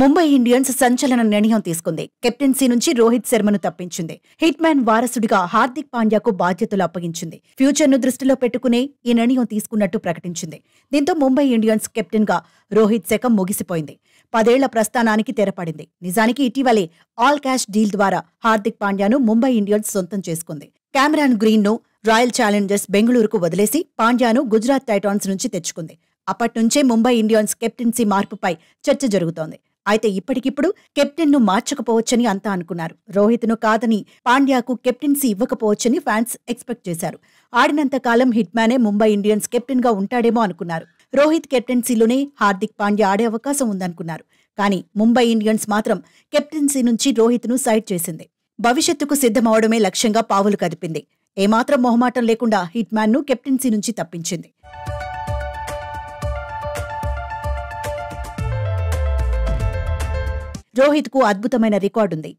Mumbai Indians సంచలన నిర్ణయం తీసుకుంది కెప్టెన్సీ నుంచి రోహిత్ శర్మను తప్పించింది హిట్ మ్యాన్ వారసుడిగా హార్దిక్ పాండ్యాకు బాధ్యతలు అప్పగించింది ఫ్యూచర్ను దృష్టిలో పెట్టుకునే ఈ నిర్ణయం తీసుకున్నట్టు ప్రకటించింది దీంతో ముంబై ఇండియన్స్ కెప్టెన్గా రోహిత్ శకం ముగిసిపోయింది పదేళ్ల ప్రస్థానానికి తెరపడింది నిజానికి ఇటీవలే ఆల్ క్యాష్ డీల్ ద్వారా హార్దిక్ పాండ్యాను ముంబై ఇండియన్స్ సొంతం చేసుకుంది కెమెరాన్ గ్రీన్ను రాయల్ ఛాలెంజర్స్ బెంగళూరుకు వదిలేసి పాండ్యాను గుజరాత్ టైటాన్స్ నుంచి తెచ్చుకుంది అప్పటి నుంచే ముంబై ఇండియన్స్ కెప్టెన్సీ మార్పుపై చర్చ జరుగుతోంది అయితే ఇప్పటికిప్పుడు కెప్టెన్ ను మార్చకపోవచ్చని అంతా అనుకున్నారు రోహిత్ ను కాదని పాండ్యాకు కెప్టెన్సీ ఇవ్వకపోవచ్చని ఫ్యాన్స్ ఎక్స్పెక్ట్ చేశారు ఆడినంత కాలం హిట్ మ్యానే ముంబై ఇండియన్స్ కెప్టెన్ గా ఉంటాడేమో అనుకున్నారు రోహిత్ కెప్టెన్సీలోనే హార్దిక్ పాండ్యా ఆడే అవకాశం ఉందనుకున్నారు కానీ ముంబై ఇండియన్స్ మాత్రం కెప్టెన్సీ నుంచి రోహిత్ ను సైడ్ చేసింది భవిష్యత్తుకు సిద్ధమవడమే లక్ష్యంగా పావులు కదిపింది ఏమాత్రం మొహమాటం లేకుండా మ్యాన్ ను కెప్టెన్సీ నుంచి తప్పించింది రోహిత్ కు అద్భుతమైన రికార్డుంది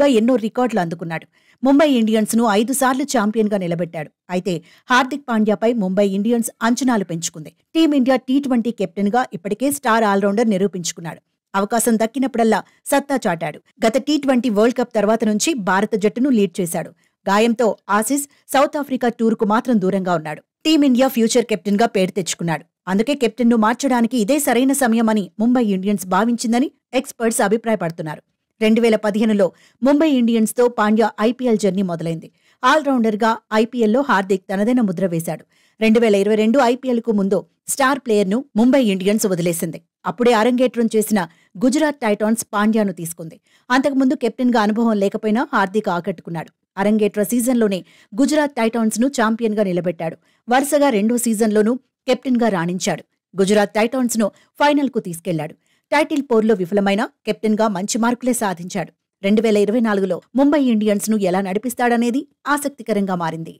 గా ఎన్నో రికార్డులు అందుకున్నాడు ముంబై ఇండియన్స్ను ఐదు సార్లు ఛాంపియన్గా నిలబెట్టాడు అయితే హార్దిక్ పాండ్యాపై ముంబై ఇండియన్స్ అంచనాలు పెంచుకుంది టీమిండియా టీ ట్వంటీ కెప్టెన్గా ఇప్పటికే స్టార్ ఆల్రౌండర్ నిరూపించుకున్నాడు అవకాశం దక్కినప్పుడల్లా సత్తా చాటాడు గత టీ ట్వంటీ వరల్డ్ కప్ తర్వాత నుంచి భారత జట్టును లీడ్ చేశాడు గాయంతో ఆసిస్ సౌత్ ఆఫ్రికా టూర్కు మాత్రం దూరంగా ఉన్నాడు టీమిండియా ఫ్యూచర్ కెప్టెన్ గా పేరు తెచ్చుకున్నాడు అందుకే కెప్టెన్ను మార్చడానికి ఇదే సరైన సమయమని ముంబై ఇండియన్స్ భావించిందని ఎక్స్పర్ట్స్ అభిప్రాయపడుతున్నారు రెండు వేల పదిహేనులో ముంబై ఇండియన్స్తో పాండ్యా ఐపీఎల్ జర్నీ మొదలైంది ఆల్రౌండర్గా ఐపీఎల్లో హార్దిక్ తనదైన ముద్ర వేశాడు రెండు వేల ఇరవై రెండు ఐపీఎల్కు ముందు స్టార్ ప్లేయర్ను ముంబై ఇండియన్స్ వదిలేసింది అప్పుడే అరంగేట్రం చేసిన గుజరాత్ టైటాన్స్ పాండ్యాను తీసుకుంది అంతకుముందు కెప్టెన్గా అనుభవం లేకపోయినా హార్దిక్ ఆకట్టుకున్నాడు అరంగేట్ర సీజన్లోనే గుజరాత్ టైటాన్స్ను ఛాంపియన్గా నిలబెట్టాడు వరుసగా రెండో సీజన్లోనూ కెప్టెన్గా రాణించాడు గుజరాత్ టైటాన్స్ను ఫైనల్కు తీసుకెళ్లాడు టైటిల్ పోర్లో విఫలమైన కెప్టెన్గా మంచి మార్కులే సాధించాడు రెండు వేల ఇరవై నాలుగులో ముంబై ఇండియన్స్ను ఎలా నడిపిస్తాడనేది ఆసక్తికరంగా మారింది